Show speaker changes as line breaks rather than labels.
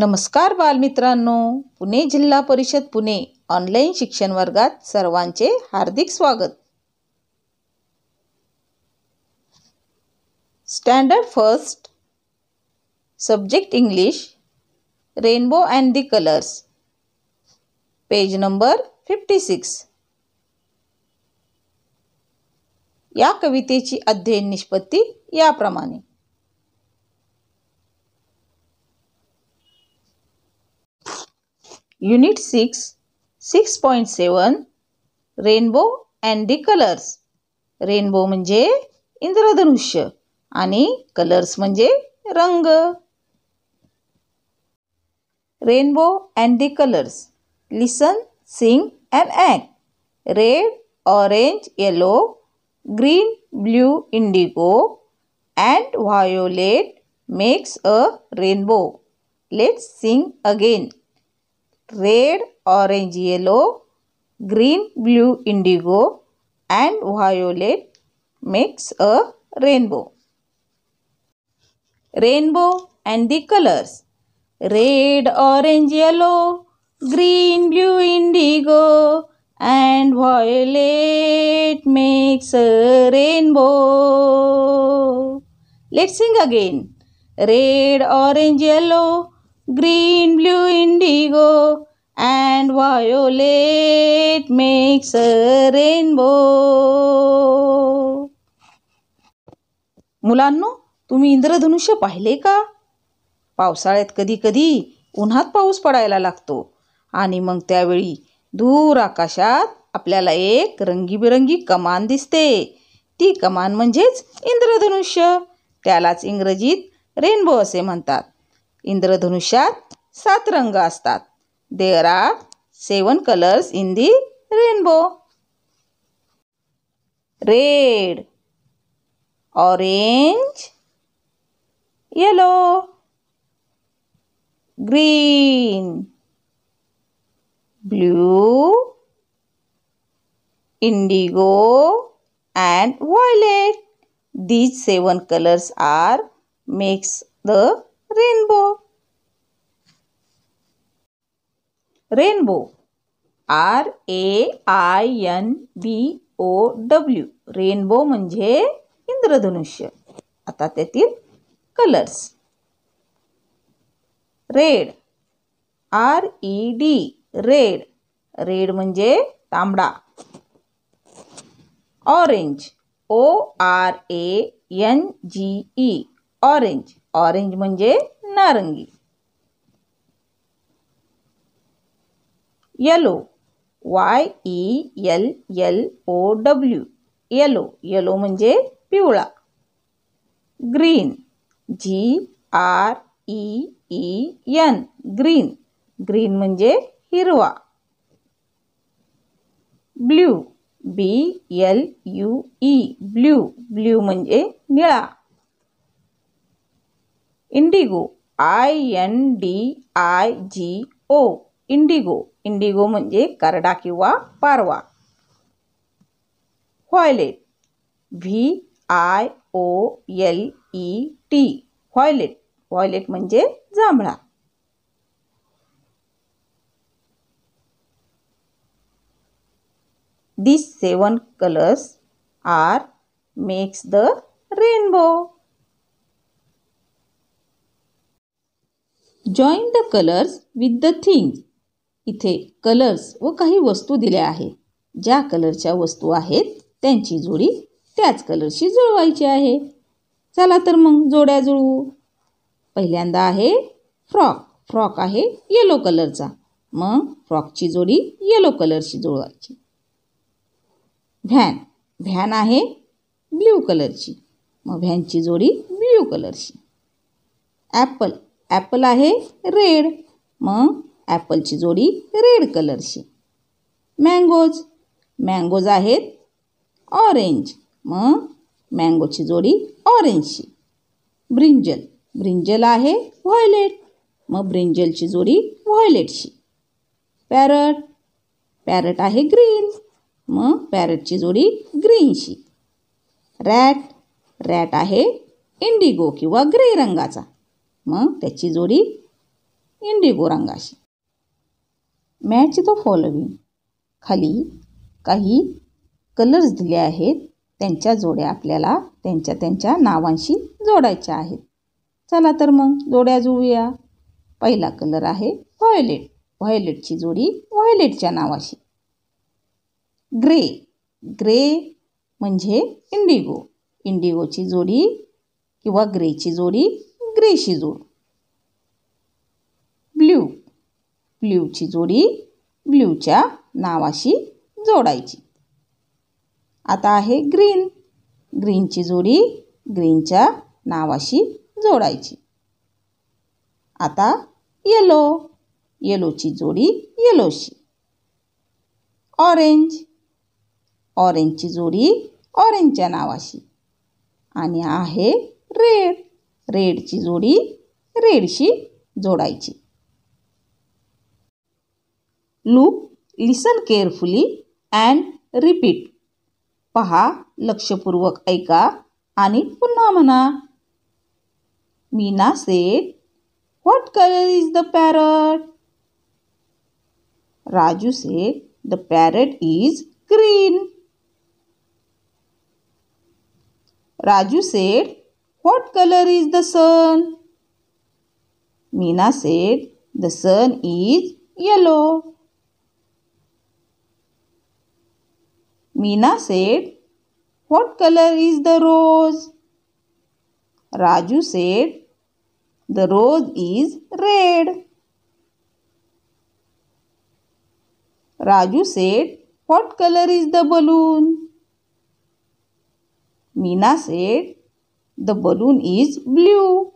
नमस्कार बालमित्रांनो पुणे जिल्हा परिषद पुणे ऑनलाईन शिक्षण वर्गात सर्वांचे हार्दिक स्वागत standard first subject English rainbow and the colours page number fifty six या कवितेची अध्ययन निष्पत्ती याप्रमाणे unit six six point seven rainbow and the colours rainbow म्हणजे इंद्रधनुष्य आणि कलर्स म्हणजे रंग rainbow and the colours listen sing and act red orange yellow green blue indigo and violet makes a rainbow let's sing again red, orange, yellow, green, blue, indigo and violet makes a rainbow. Rainbow and the colors. Red, orange, yellow, green, blue, indigo and violet makes a rainbow. Let's sing again. Red, orange, yellow, green, blue, indigo violet makes a rainbow. मुलांनो तुम्ही इंद्रधनुष्य पाहिले का पावसाळ्यात कधी कधी उन्हात पाऊस पडायला लागतो आणि मग त्यावेळी दूर आकाशात आपल्याला एक रंगीबिरंगी कमान दिसते ती कमान म्हणजेच इंद्रधनुष्य त्यालाच इंग्रजीत रेनबो असे म्हणतात इंद्रधनुष्यात सात रंग असतात there are seven colors in the rainbow. Red, orange, yellow, green, blue, indigo and violet. These seven colors are makes the rainbow. Rainbow R A I N B O W rainbow म्हणजे इंद्रधनुष्य आता त्यातील colours red R E D red red म्हणजे तांबडा orange O R A N G E orange orange म्हणजे नारंगी yellow Y E L L O W yellow yellow म्हणजे पिवळा green G R E E N green green म्हणजे हिरवा blue B L U E blue blue म्हणजे निळा indigo I N D I G O indigo indigo म्हणजे करडा किंवा पारवा violet V I O L E T violet violet म्हणजे जांभळा this seven colours are makes the rainbow join the colours with the things इथे colours व काही वस्तू दिल्या आहेत ज्या कलरच्या वस्तू आहेत त्यांची जोडी त्याच कलरशी जुळवायची आहे चला तर मग जोड्या जुळवू पहिल्यांदा आहे फ्रॉक फ्रॉक आहे येलो कलरचा मग फ्रॉकची जोडी येलो कलरशी जुळवायची व्हॅन व्हॅन आहे ब्ल्यू कलरची मग व्हॅनची जोडी ब्ल्यू कलरची ॲपल ॲपल आहे रेड मग ॲपलची जोडी रेड कलरशी मँगोज मँगोज आहेत ऑरेंज मग मँगोची जोडी ऑरेंजशी ब्रिंजल ब्रिंजल आहे व्हॉयलेट मग ब्रिंजलची जोडी व्हॉयलेटशी पॅरट पॅरट आहे ग्रीन मग पॅरटची जोडी ग्रीनशी रॅट रॅट आहे इंडिगो किंवा ग्रे रंगाचा मग त्याची जोडी इंडिगो रंगाशी मॅच द फॉलोविंग खाली काही कलर्स दिले आहेत त्यांच्या जोड्या आपल्याला त्यांच्या त्यांच्या नावांशी जोडायच्या आहेत चला तर मग जोड्या जुळूया पहिला कलर आहे व्हायोलेट व्हायोलेटची जोडी व्हायलेटच्या नावाशी ग्रे ग्रे म्हणजे इंडिगो इंडिगोची जोडी किंवा ग्रेची जोडी ग्रेशी जोड ब्ल्यू ब्ल्यूची जोडी ब्ल्यूच्या नावाशी जोडायची आता आहे ग्रीन ग्रीनची जोडी ग्रीनच्या नावाशी जोडायची आता येलो येलोची जोडी येलोशी ऑरेंज ऑरेंजची जोडी ऑरेंजच्या नावाशी आणि आहे रेड रेडची जोडी रेडशी जोडायची Look, listen carefully and repeat. पहा लक्षपूर्वक ऐका आणि पुन्हा म्हणा Meena said what colour is the parrot Raju said the parrot is green Raju said, What color is the sun? Meena said, The sun is yellow. Meena said, What color is the rose? Raju said, The rose is red. Raju said, What color is the balloon? Meena said, The balloon is blue.